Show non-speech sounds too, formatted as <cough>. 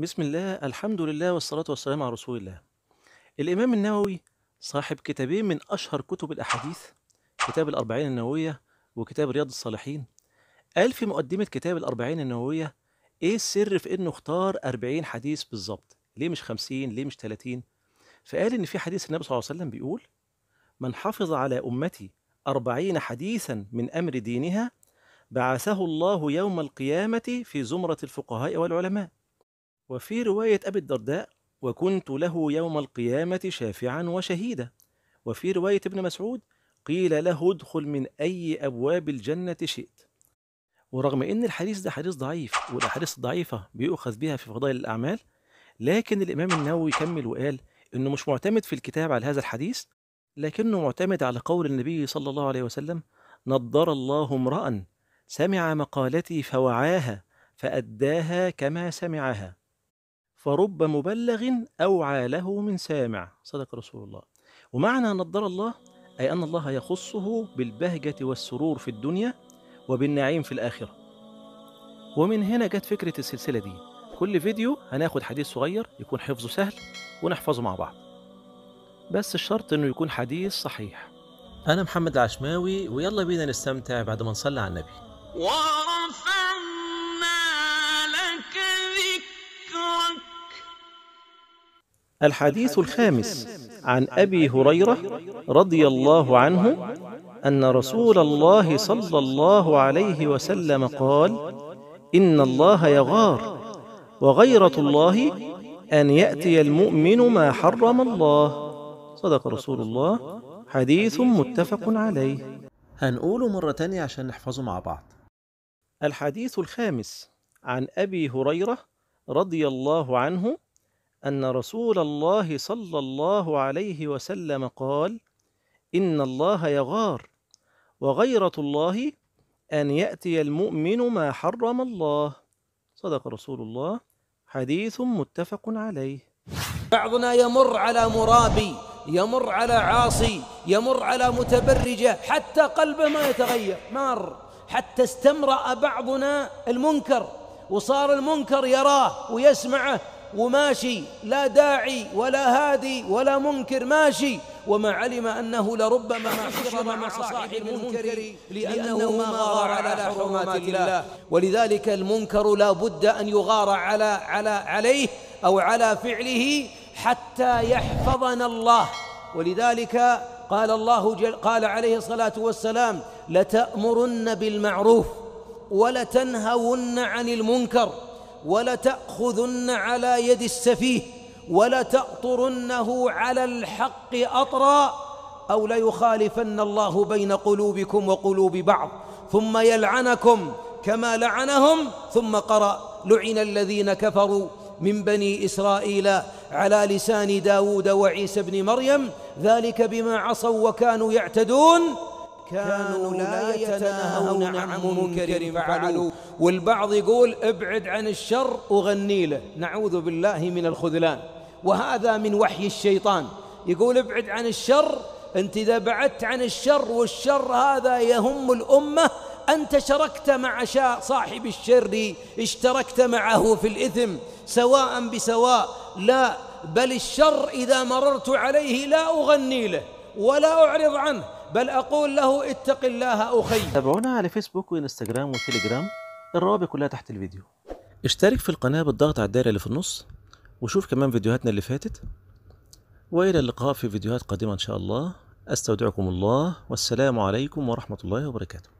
بسم الله الحمد لله والصلاة والسلام على رسول الله الإمام النووي صاحب كتابين من أشهر كتب الأحاديث كتاب الأربعين النووية وكتاب رياض الصالحين قال في مقدمة كتاب الأربعين النووية إيه السر في إنه اختار أربعين حديث بالظبط ليه مش خمسين ليه مش ثلاثين فقال إن في حديث النبي صلى الله عليه وسلم بيقول من حفظ على أمتي أربعين حديثا من أمر دينها بعثه الله يوم القيامة في زمرة الفقهاء والعلماء وفي رواية أبي الدرداء وكنت له يوم القيامة شافعا وشهيدا وفي رواية ابن مسعود قيل له ادخل من أي أبواب الجنة شئت ورغم أن الحديث ده حديث ضعيف والأحاديث الضعيفة بيؤخذ بها في فضائل الأعمال لكن الإمام النووي كمل وقال أنه مش معتمد في الكتاب على هذا الحديث لكنه معتمد على قول النبي صلى الله عليه وسلم نضر الله امرأ سمع مقالتي فوعاها فأداها كما سمعها فرب مبلغ أوعى له من سامع صدق رسول الله ومعنى نضر الله أي أن الله يخصه بالبهجة والسرور في الدنيا وبالنعيم في الآخرة ومن هنا جت فكرة السلسلة دي كل فيديو هناخد حديث صغير يكون حفظه سهل ونحفظه مع بعض بس الشرط انه يكون حديث صحيح انا محمد العشماوي ويلا بينا نستمتع بعد ما نصلي على النبي الحديث الخامس عن أبي هريرة رضي الله عنه أن رسول الله صلى الله عليه وسلم قال إن الله يغار وغيرة الله أن يأتي المؤمن ما حرم الله صدق رسول الله حديث متفق عليه هنقوله مرة تانية عشان نحفظه مع بعض الحديث الخامس عن أبي هريرة رضي الله عنه أن رسول الله صلى الله عليه وسلم قال: إن الله يغار، وغيرة الله أن يأتي المؤمن ما حرم الله. صدق رسول الله، حديث متفق عليه. بعضنا يمر على مرابي، يمر على عاصي، يمر على متبرجة، حتى قلبه ما يتغير، مار، حتى استمرأ بعضنا المنكر، وصار المنكر يراه ويسمعه وماشي لا داعي ولا هادي ولا منكر ماشي وما علم أنه لربما ما <laughs> حشر مع صاحب المنكر لأنه ما غار على حرمات الله ولذلك المنكر لا بد أن يغار على على عليه أو على فعله حتى يحفظنا الله ولذلك قال الله جل قال عليه الصلاة والسلام لتأمرن بالمعروف ولتنهون عن المنكر ولتأخذن على يد السفيه ولتأطرنه على الحق أطرا أو ليخالفن الله بين قلوبكم وقلوب بعض ثم يلعنكم كما لعنهم ثم قرأ لعن الذين كفروا من بني إسرائيل على لسان داود وعيسى بن مريم ذلك بما عصوا وكانوا يعتدون كانوا لا يتناهون عن منكر فعلوا والبعض يقول ابعد عن الشر وغني له نعوذ بالله من الخذلان وهذا من وحي الشيطان يقول ابعد عن الشر انت اذا بعدت عن الشر والشر هذا يهم الامه انت شركت مع صاحب الشر اشتركت معه في الاثم سواء بسواء لا بل الشر اذا مررت عليه لا اغني له ولا اعرض عنه بل أقول له اتق الله أخي تابعونا على فيسبوك وإنستجرام وتليجرام الروابط كلها تحت الفيديو اشترك في القناة بالضغط على الدائرة اللي في النص وشوف كمان فيديوهاتنا اللي فاتت وإلى اللقاء في فيديوهات قادمة إن شاء الله أستودعكم الله والسلام عليكم ورحمة الله وبركاته